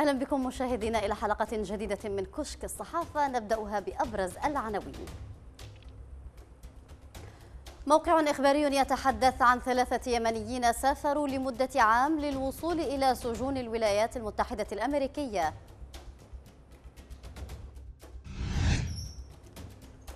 أهلا بكم مشاهدينا إلى حلقة جديدة من كشك الصحافة نبدأها بأبرز العناوين موقع إخباري يتحدث عن ثلاثة يمنيين سافروا لمدة عام للوصول إلى سجون الولايات المتحدة الأمريكية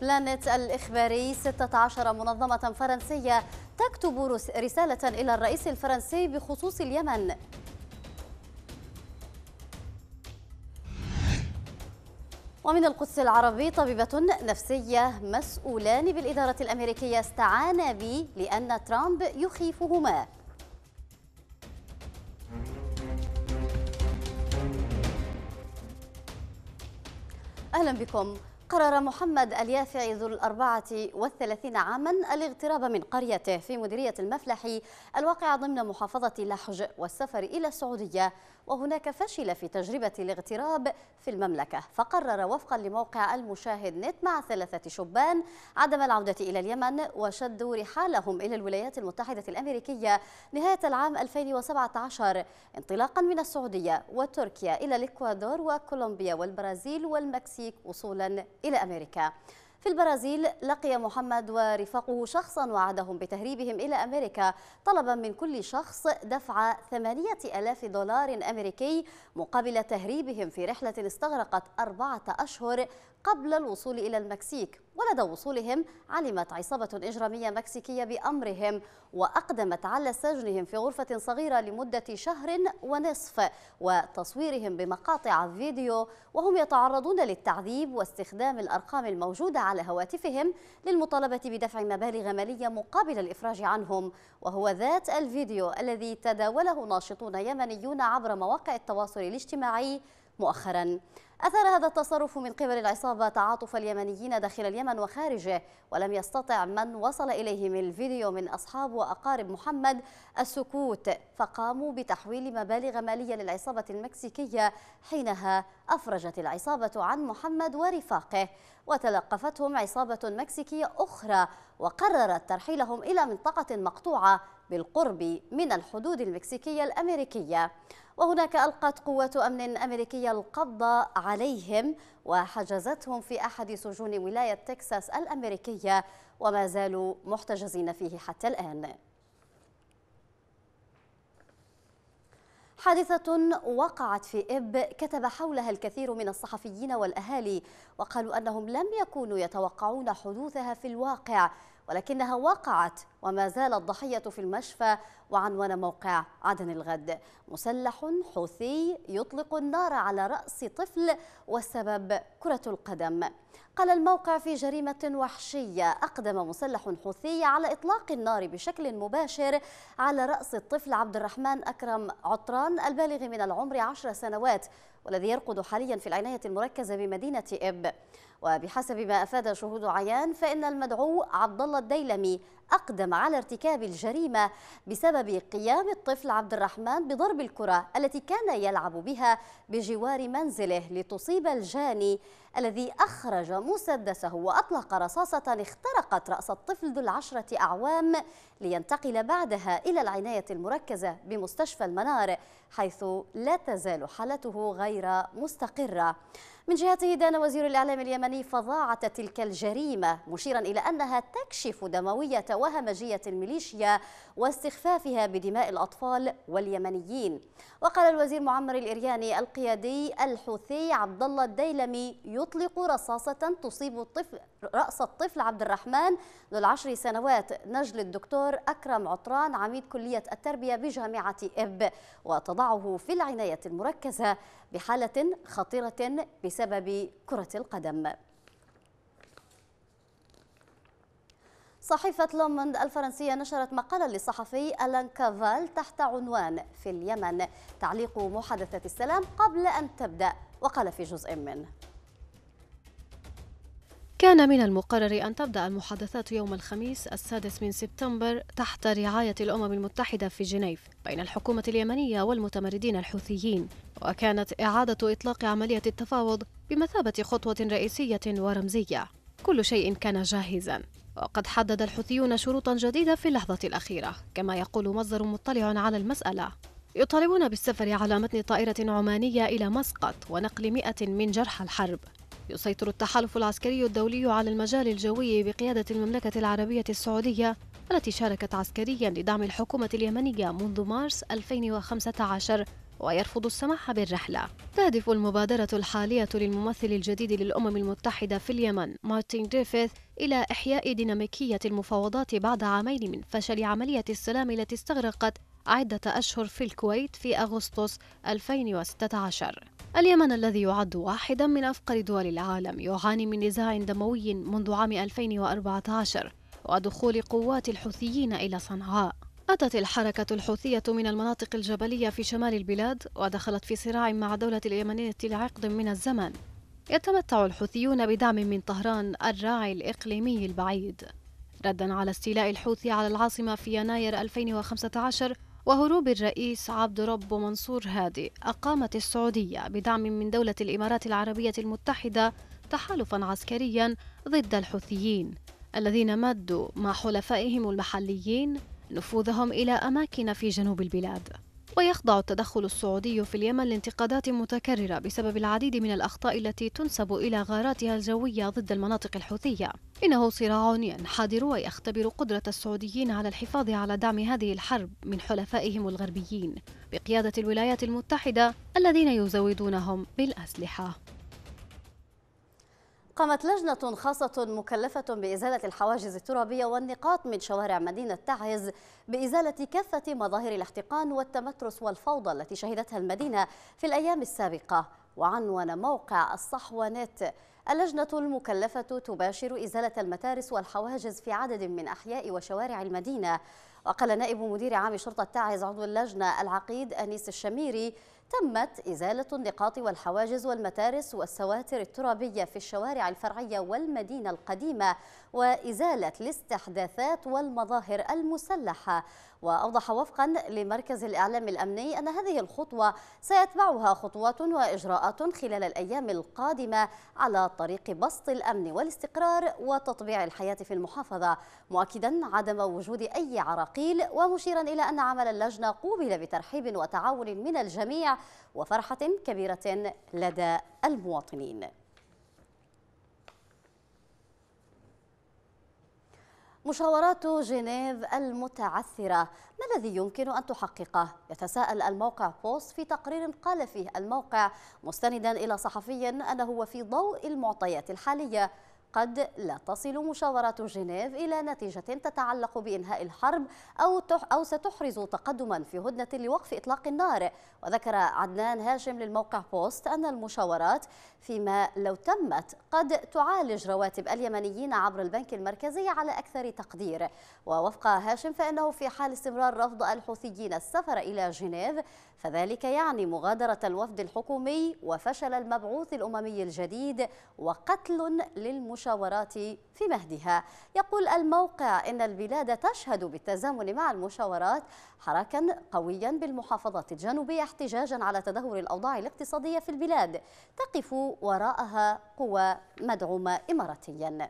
بلانت الإخباري 16 منظمة فرنسية تكتب رسالة إلى الرئيس الفرنسي بخصوص اليمن ومن القدس العربي طبيبة نفسية مسؤولان بالإدارة الأمريكية استعانا بي لأن ترامب يخيفهما أهلا بكم قرر محمد اليافعي ذو الأربعة والثلاثين عاما الاغتراب من قريته في مديرية المفلح الواقعة ضمن محافظة لحج والسفر إلى السعودية وهناك فشل في تجربة الاغتراب في المملكة فقرر وفقا لموقع المشاهد نت مع ثلاثة شبان عدم العودة إلى اليمن وشدوا رحالهم إلى الولايات المتحدة الأمريكية نهاية العام 2017 انطلاقا من السعودية وتركيا إلى الإكوادور وكولومبيا والبرازيل والمكسيك وصولا إلى أمريكا في البرازيل لقي محمد ورفاقه شخصا وعدهم بتهريبهم إلى أمريكا طلبا من كل شخص دفع ألاف دولار أمريكي مقابل تهريبهم في رحلة استغرقت أربعة أشهر قبل الوصول إلى المكسيك ولدى وصولهم علمت عصابة إجرامية مكسيكية بأمرهم وأقدمت على سجنهم في غرفة صغيرة لمدة شهر ونصف وتصويرهم بمقاطع فيديو وهم يتعرضون للتعذيب واستخدام الأرقام الموجودة على هواتفهم للمطالبة بدفع مبالغ مالية مقابل الإفراج عنهم وهو ذات الفيديو الذي تداوله ناشطون يمنيون عبر مواقع التواصل الاجتماعي مؤخراً أثار هذا التصرف من قبل العصابة تعاطف اليمنيين داخل اليمن وخارجه ولم يستطع من وصل إليهم الفيديو من أصحاب وأقارب محمد السكوت فقاموا بتحويل مبالغ مالية للعصابة المكسيكية حينها أفرجت العصابة عن محمد ورفاقه وتلقفتهم عصابة مكسيكية أخرى وقررت ترحيلهم إلى منطقة مقطوعة بالقرب من الحدود المكسيكية الأمريكية وهناك ألقت قوة أمن أمريكية القبض عليهم وحجزتهم في أحد سجون ولاية تكساس الأمريكية وما زالوا محتجزين فيه حتى الآن حادثة وقعت في إب كتب حولها الكثير من الصحفيين والأهالي وقالوا أنهم لم يكونوا يتوقعون حدوثها في الواقع ولكنها وقعت وما زال الضحية في المشفى وعنوان موقع عدن الغد مسلح حوثي يطلق النار على رأس طفل والسبب كرة القدم قال الموقع في جريمة وحشية أقدم مسلح حوثي على إطلاق النار بشكل مباشر على رأس الطفل عبد الرحمن أكرم عطران البالغ من العمر عشر سنوات والذي يرقد حاليا في العناية المركزة بمدينة إب وبحسب ما أفاد شهود عيان فإن المدعو عبد الله الديلمي أقدم على ارتكاب الجريمة بسبب قيام الطفل عبد الرحمن بضرب الكرة التي كان يلعب بها بجوار منزله لتصيب الجاني الذي أخرج مسدسه وأطلق رصاصة اخترقت رأس الطفل ذو العشرة أعوام لينتقل بعدها إلى العناية المركزة بمستشفى المنار حيث لا تزال حالته غير مستقرة من جهته دان وزير الإعلام اليمني فظاعة تلك الجريمة مشيرا إلى أنها تكشف دموية وهمجية الميليشيا واستخفافها بدماء الأطفال واليمنيين وقال الوزير معمر الإرياني القيادي الحوثي عبد الله الديلمي يطلق رصاصة تصيب الطفل رأس الطفل عبد الرحمن ذو العشر سنوات نجل الدكتور أكرم عطران عميد كلية التربية بجامعة إب وتضعه في العناية المركزة بحالة خطيرة بسبب كرة القدم صحيفة لوموند الفرنسية نشرت مقالا للصحفي ألان كافال تحت عنوان في اليمن تعليق محادثة السلام قبل أن تبدأ وقال في جزء منه كان من المقرر أن تبدأ المحادثات يوم الخميس السادس من سبتمبر تحت رعاية الأمم المتحدة في جنيف بين الحكومة اليمنية والمتمردين الحوثيين وكانت إعادة إطلاق عملية التفاوض بمثابة خطوة رئيسية ورمزية كل شيء كان جاهزا وقد حدد الحوثيون شروطا جديدة في اللحظة الأخيرة كما يقول مصدر مطلع على المسألة يطالبون بالسفر على متن طائرة عمانية إلى مسقط ونقل مئة من جرحى الحرب يسيطر التحالف العسكري الدولي على المجال الجوي بقيادة المملكة العربية السعودية التي شاركت عسكريا لدعم الحكومة اليمنية منذ مارس 2015 ويرفض السماح بالرحلة تهدف المبادرة الحالية للممثل الجديد للأمم المتحدة في اليمن مارتن جريفيث إلى إحياء ديناميكية المفاوضات بعد عامين من فشل عملية السلام التي استغرقت عدة أشهر في الكويت في أغسطس 2016 اليمن الذي يعد واحدا من أفقر دول العالم يعاني من نزاع دموي منذ عام 2014 ودخول قوات الحوثيين إلى صنعاء أتت الحركة الحوثية من المناطق الجبلية في شمال البلاد ودخلت في صراع مع دولة اليمنية لعقد من الزمن يتمتع الحوثيون بدعم من طهران الراعي الإقليمي البعيد ردا على استيلاء الحوثي على العاصمة في يناير 2015 وهروب الرئيس عبد رب منصور هادي أقامت السعودية بدعم من دولة الإمارات العربية المتحدة تحالفا عسكريا ضد الحوثيين الذين مدوا مع حلفائهم المحليين نفوذهم إلى أماكن في جنوب البلاد ويخضع التدخل السعودي في اليمن لانتقادات متكررة بسبب العديد من الأخطاء التي تنسب إلى غاراتها الجوية ضد المناطق الحوثية إنه صراع ينحدر ويختبر قدرة السعوديين على الحفاظ على دعم هذه الحرب من حلفائهم الغربيين بقيادة الولايات المتحدة الذين يزودونهم بالأسلحة قامت لجنة خاصة مكلفة بإزالة الحواجز الترابية والنقاط من شوارع مدينة تعز بإزالة كافة مظاهر الاحتقان والتمترس والفوضى التي شهدتها المدينة في الأيام السابقة وعنون موقع نت اللجنة المكلفة تباشر إزالة المتارس والحواجز في عدد من أحياء وشوارع المدينة وقال نائب مدير عام شرطة تعز عضو اللجنة العقيد أنيس الشميري تمت إزالة النقاط والحواجز والمتارس والسواتر الترابية في الشوارع الفرعية والمدينة القديمة وإزالة الاستحداثات والمظاهر المسلحة وأوضح وفقا لمركز الإعلام الأمني أن هذه الخطوة سيتبعها خطوات وإجراءات خلال الأيام القادمة على طريق بسط الأمن والاستقرار وتطبيع الحياة في المحافظة مؤكدا عدم وجود أي عراقيل ومشيرا إلى أن عمل اللجنة قوبل بترحيب وتعاون من الجميع وفرحة كبيرة لدى المواطنين مشاورات جنيف المتعثرة ما الذي يمكن أن تحققه؟ يتساءل الموقع بوست في تقرير قال فيه الموقع مستندا إلى صحفي أنه في ضوء المعطيات الحالية قد لا تصل مشاورات جنيف إلى نتيجة تتعلق بإنهاء الحرب أو أو ستحرز تقدما في هدنة لوقف إطلاق النار وذكر عدنان هاشم للموقع بوست أن المشاورات فيما لو تمت قد تعالج رواتب اليمنيين عبر البنك المركزي على أكثر تقدير ووفق هاشم فإنه في حال استمرار رفض الحوثيين السفر إلى جنيف فذلك يعني مغادرة الوفد الحكومي وفشل المبعوث الأممي الجديد وقتل للمشاورات في مهدها يقول الموقع إن البلاد تشهد بالتزامن مع المشاورات حراكا قويا بالمحافظات الجنوبية احتجاجا على تدهور الأوضاع الاقتصادية في البلاد تقف وراءها قوى مدعومة إماراتيا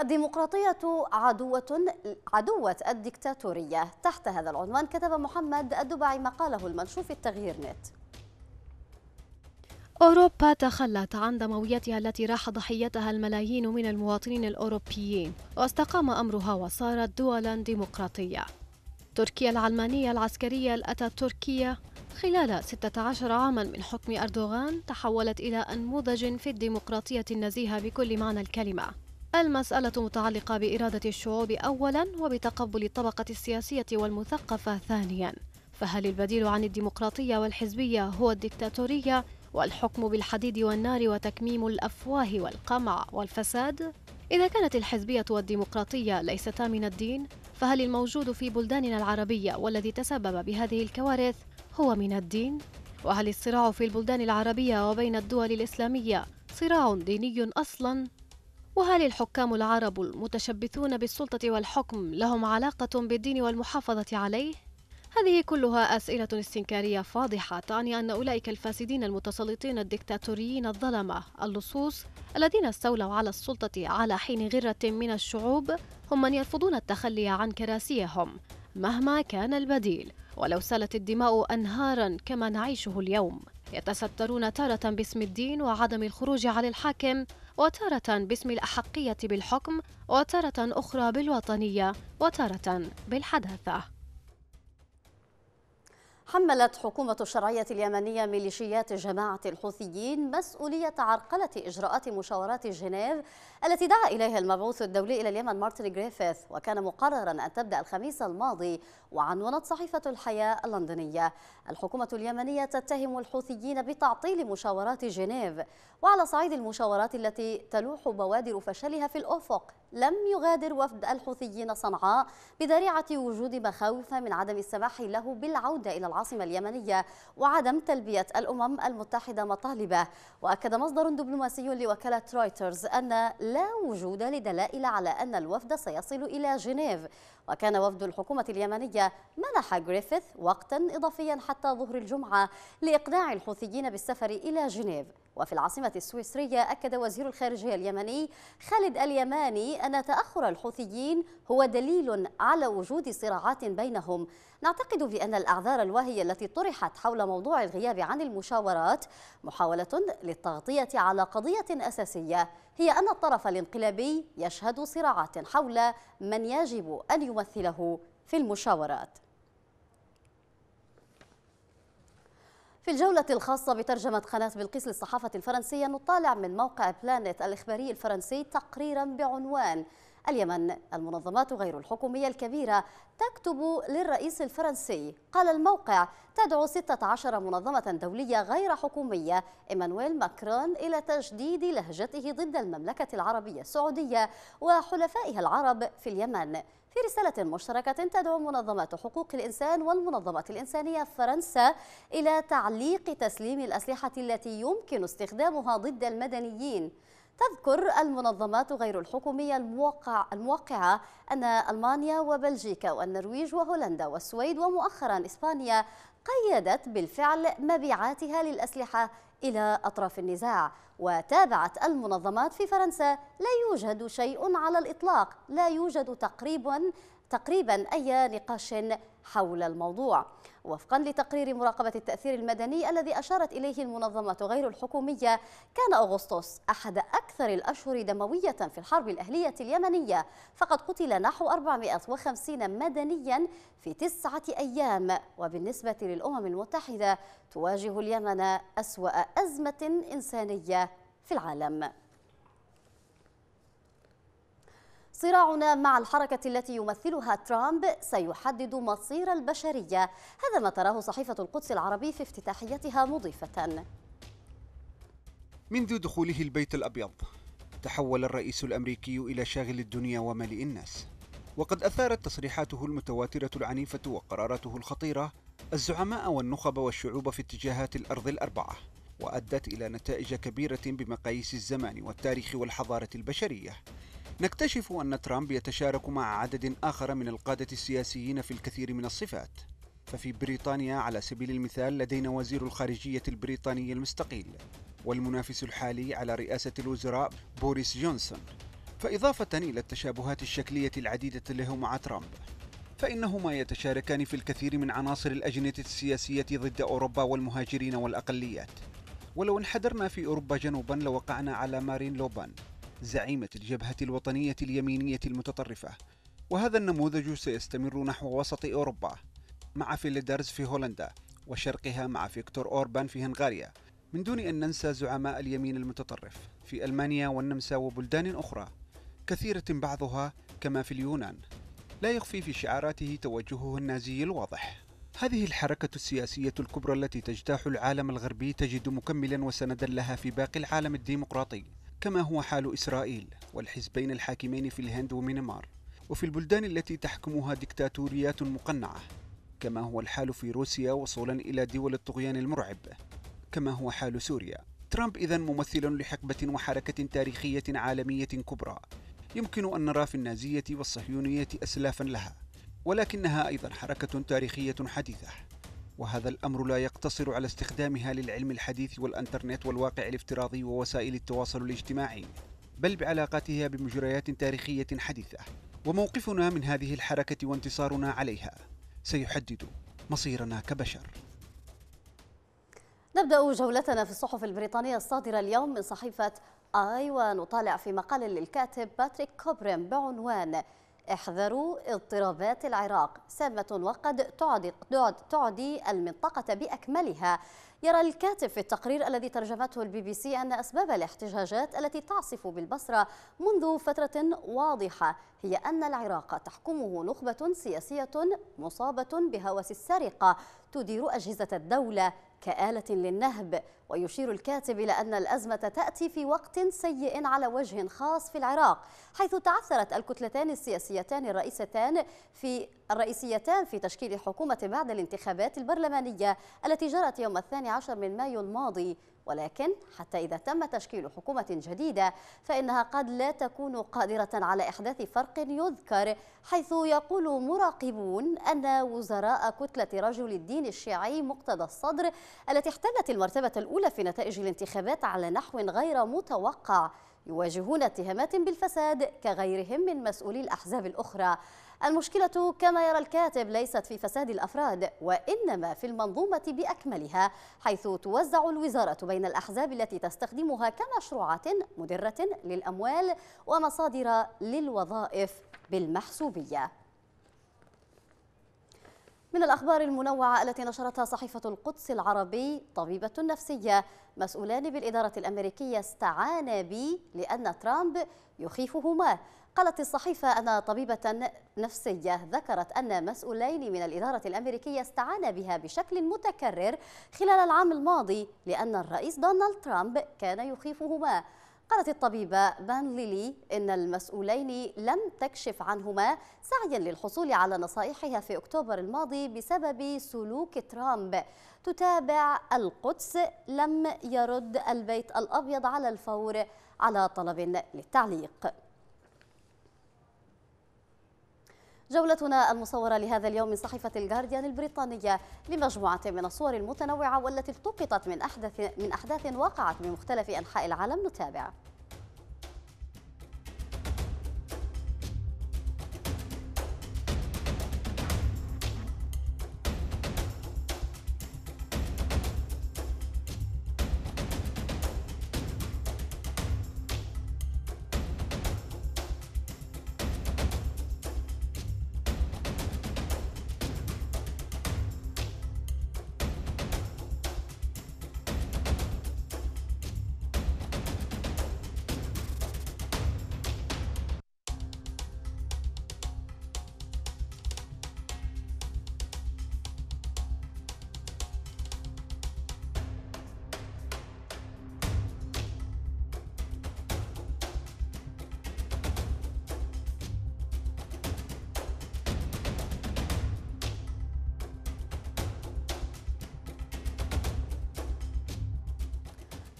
الديمقراطية عدوة عدوة الدكتاتورية تحت هذا العنوان كتب محمد الدبعي مقاله المنشور في التغيير نت أوروبا تخلت عن دمويتها التي راح ضحيتها الملايين من المواطنين الأوروبيين واستقام أمرها وصارت دولا ديمقراطية تركيا العلمانية العسكرية الأتاتوركية خلال 16 عاما من حكم أردوغان تحولت إلى أنموذج في الديمقراطية النزيهة بكل معنى الكلمة المسألة متعلقة بإرادة الشعوب أولا وبتقبل الطبقة السياسية والمثقفة ثانيا فهل البديل عن الديمقراطية والحزبية هو الدكتاتورية والحكم بالحديد والنار وتكميم الأفواه والقمع والفساد؟ إذا كانت الحزبية والديمقراطية ليستا من الدين فهل الموجود في بلداننا العربية والذي تسبب بهذه الكوارث هو من الدين؟ وهل الصراع في البلدان العربية وبين الدول الإسلامية صراع ديني أصلاً وهل الحكام العرب المتشبثون بالسلطة والحكم لهم علاقة بالدين والمحافظة عليه؟ هذه كلها أسئلة استنكارية فاضحة تعني أن أولئك الفاسدين المتسلطين الدكتاتوريين الظلمة اللصوص الذين استولوا على السلطة على حين غرة من الشعوب هم من يرفضون التخلي عن كراسيهم مهما كان البديل ولو سالت الدماء أنهارا كما نعيشه اليوم يتسترون تارة باسم الدين وعدم الخروج على الحاكم وتارة باسم الأحقية بالحكم وتارة أخرى بالوطنية وتارة بالحداثة حملت حكومة الشرعية اليمنية ميليشيات جماعة الحوثيين مسؤولية عرقلة إجراءات مشاورات جنيف التي دعا إليها المبعوث الدولي إلى اليمن مارتن جريفيث وكان مقررا أن تبدأ الخميس الماضي وعنونت صحيفة الحياة اللندنية الحكومة اليمنية تتهم الحوثيين بتعطيل مشاورات جنيف وعلى صعيد المشاورات التي تلوح بوادر فشلها في الأفق لم يغادر وفد الحوثيين صنعاء بذريعة وجود مخاوف من عدم السماح له بالعودة إلى العاصمة اليمنية وعدم تلبية الأمم المتحدة مطالبه وأكد مصدر دبلوماسي لوكالة رويترز أن لا وجود لدلائل على أن الوفد سيصل إلى جنيف وكان وفد الحكومة اليمنية منح غريفيث وقتا إضافيا حتى ظهر الجمعة لإقناع الحوثيين بالسفر إلى جنيف وفي العاصمة السويسرية أكد وزير الخارجية اليمني خالد اليماني أن تأخر الحوثيين هو دليل على وجود صراعات بينهم نعتقد بأن الأعذار الواهية التي طرحت حول موضوع الغياب عن المشاورات محاولة للتغطية على قضية أساسية هي أن الطرف الانقلابي يشهد صراعات حول من يجب أن يمثله في المشاورات في الجولة الخاصة بترجمة قناة بلقيس للصحافة الفرنسية نطالع من موقع بلانت الإخباري الفرنسي تقريرا بعنوان اليمن المنظمات غير الحكومية الكبيرة تكتب للرئيس الفرنسي قال الموقع تدعو 16 منظمة دولية غير حكومية إيمانويل ماكرون إلى تجديد لهجته ضد المملكة العربية السعودية وحلفائها العرب في اليمن في رسالة مشتركة تدعو منظمة حقوق الإنسان والمنظمة الإنسانية في فرنسا إلى تعليق تسليم الأسلحة التي يمكن استخدامها ضد المدنيين تذكر المنظمات غير الحكومية الموقع الموقعة أن ألمانيا وبلجيكا والنرويج وهولندا والسويد ومؤخرا إسبانيا قيدت بالفعل مبيعاتها للأسلحة إلى أطراف النزاع وتابعت المنظمات في فرنسا لا يوجد شيء على الإطلاق لا يوجد تقريبا تقريبا أي نقاش حول الموضوع وفقا لتقرير مراقبة التأثير المدني الذي أشارت إليه المنظمة غير الحكومية كان أغسطس أحد أكثر الأشهر دموية في الحرب الأهلية اليمنية فقد قتل نحو 450 مدنيا في تسعة أيام وبالنسبة للأمم المتحدة تواجه اليمن أسوأ أزمة إنسانية في العالم صراعنا مع الحركة التي يمثلها ترامب سيحدد مصير البشرية هذا ما تراه صحيفة القدس العربي في افتتاحيتها مضيفة منذ دخوله البيت الأبيض تحول الرئيس الأمريكي إلى شاغل الدنيا وملئ الناس وقد أثارت تصريحاته المتواترة العنيفة وقراراته الخطيرة الزعماء والنخب والشعوب في اتجاهات الأرض الأربعة وأدت إلى نتائج كبيرة بمقاييس الزمان والتاريخ والحضارة البشرية نكتشف أن ترامب يتشارك مع عدد آخر من القادة السياسيين في الكثير من الصفات ففي بريطانيا على سبيل المثال لدينا وزير الخارجية البريطاني المستقيل والمنافس الحالي على رئاسة الوزراء بوريس جونسون فإضافة إلى التشابهات الشكلية العديدة له مع ترامب فإنهما يتشاركان في الكثير من عناصر الأجندة السياسية ضد أوروبا والمهاجرين والأقليات ولو انحدرنا في أوروبا جنوبا لوقعنا على مارين لوبان زعيمة الجبهة الوطنية اليمينية المتطرفة وهذا النموذج سيستمر نحو وسط أوروبا مع فيلدرز في هولندا وشرقها مع فيكتور أوربان في هنغاريا من دون أن ننسى زعماء اليمين المتطرف في ألمانيا والنمسا وبلدان أخرى كثيرة بعضها كما في اليونان لا يخفي في شعاراته توجهه النازي الواضح هذه الحركة السياسية الكبرى التي تجتاح العالم الغربي تجد مكملا وسندا لها في باقي العالم الديمقراطي كما هو حال إسرائيل والحزبين الحاكمين في الهند ومينمار وفي البلدان التي تحكمها دكتاتوريات مقنعة كما هو الحال في روسيا وصولا إلى دول الطغيان المرعب كما هو حال سوريا ترامب إذا ممثل لحقبة وحركة تاريخية عالمية كبرى يمكن أن نرى في النازية والصهيونية أسلافا لها ولكنها أيضا حركة تاريخية حديثة وهذا الأمر لا يقتصر على استخدامها للعلم الحديث والأنترنت والواقع الافتراضي ووسائل التواصل الاجتماعي بل بعلاقاتها بمجريات تاريخية حديثة وموقفنا من هذه الحركة وانتصارنا عليها سيحدد مصيرنا كبشر نبدأ جولتنا في الصحف البريطانية الصادرة اليوم من صحيفة آي ونطالع في مقال للكاتب باتريك كوبرين بعنوان احذروا اضطرابات العراق سامة وقد تعدي, تعدي المنطقة بأكملها يرى الكاتب في التقرير الذي ترجمته البي بي سي أن أسباب الاحتجاجات التي تعصف بالبصرة منذ فترة واضحة هي أن العراق تحكمه نخبة سياسية مصابة بهوس السرقة تدير أجهزة الدولة كآلة للنهب ويشير الكاتب إلى أن الأزمة تأتي في وقت سيء على وجه خاص في العراق حيث تعثرت الكتلتان السياسيتان الرئيستان في الرئيسيتان في تشكيل حكومة بعد الانتخابات البرلمانية التي جرت يوم الثاني عشر من مايو الماضي ولكن حتى إذا تم تشكيل حكومة جديدة فإنها قد لا تكون قادرة على إحداث فرق يذكر حيث يقول مراقبون أن وزراء كتلة رجل الدين الشيعي مقتدى الصدر التي احتلت المرتبة الأولى الأولى في نتائج الانتخابات على نحو غير متوقع يواجهون اتهامات بالفساد كغيرهم من مسؤولي الأحزاب الأخرى المشكلة كما يرى الكاتب ليست في فساد الأفراد وإنما في المنظومة بأكملها حيث توزع الوزارة بين الأحزاب التي تستخدمها كمشروعات مدرة للأموال ومصادر للوظائف بالمحسوبية من الأخبار المنوعة التي نشرتها صحيفة القدس العربي طبيبة نفسية مسؤولان بالإدارة الأمريكية استعانا بي لأن ترامب يخيفهما قالت الصحيفة أن طبيبة نفسية ذكرت أن مسؤولين من الإدارة الأمريكية استعانا بها بشكل متكرر خلال العام الماضي لأن الرئيس دونالد ترامب كان يخيفهما قالت الطبيبة بان ليلي إن المسؤولين لم تكشف عنهما سعيا للحصول على نصائحها في أكتوبر الماضي بسبب سلوك ترامب تتابع القدس لم يرد البيت الأبيض على الفور على طلب للتعليق جولتنا المصورة لهذا اليوم من صحيفة الجارديان البريطانية لمجموعة من الصور المتنوعة والتي التقطت من أحداث, من أحداث وقعت بمختلف أنحاء العالم نتابع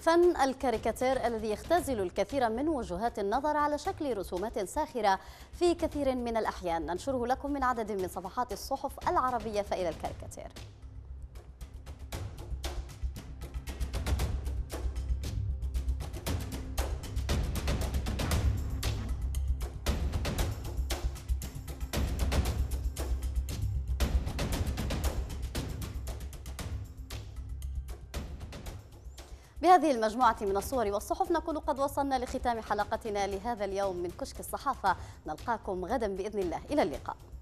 فن الكاريكاتير الذي يختزل الكثير من وجهات النظر على شكل رسومات ساخرة في كثير من الأحيان ننشره لكم من عدد من صفحات الصحف العربية فإلى الكاريكاتير بهذه المجموعة من الصور والصحف نكون قد وصلنا لختام حلقتنا لهذا اليوم من كشك الصحافة نلقاكم غدا بإذن الله إلى اللقاء